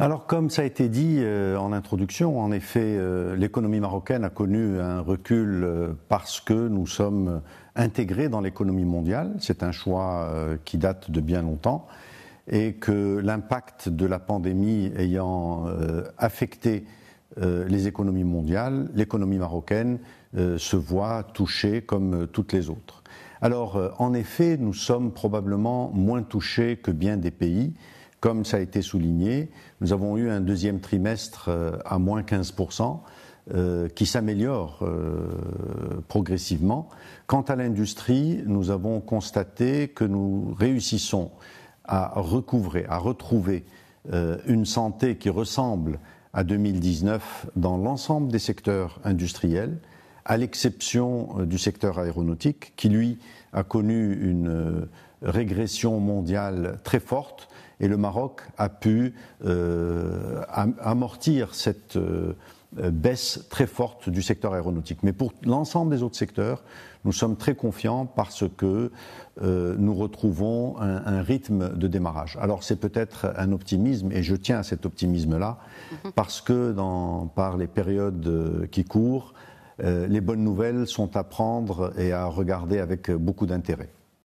Alors comme ça a été dit euh, en introduction, en effet, euh, l'économie marocaine a connu un recul euh, parce que nous sommes intégrés dans l'économie mondiale. C'est un choix qui date de bien longtemps et que l'impact de la pandémie ayant affecté les économies mondiales, l'économie marocaine se voit touchée comme toutes les autres. Alors, en effet, nous sommes probablement moins touchés que bien des pays. Comme ça a été souligné, nous avons eu un deuxième trimestre euh, à moins 15%. Euh, qui s'améliore euh, progressivement. Quant à l'industrie, nous avons constaté que nous réussissons à recouvrer, à retrouver une santé qui ressemble à 2019 dans l'ensemble des secteurs industriels, à l'exception du secteur aéronautique, qui lui a connu une régression mondiale très forte et le Maroc a pu euh, amortir cette euh, baisse très forte du secteur aéronautique. Mais pour l'ensemble des autres secteurs, nous sommes très confiants parce que euh, nous retrouvons un, rythme de démarrage. Alors c'est peut-être un optimisme, et je tiens à cet optimisme-là, mhm. parce que par les périodes qui courent, les bonnes nouvelles sont à prendre et à regarder avec beaucoup d'intérêt.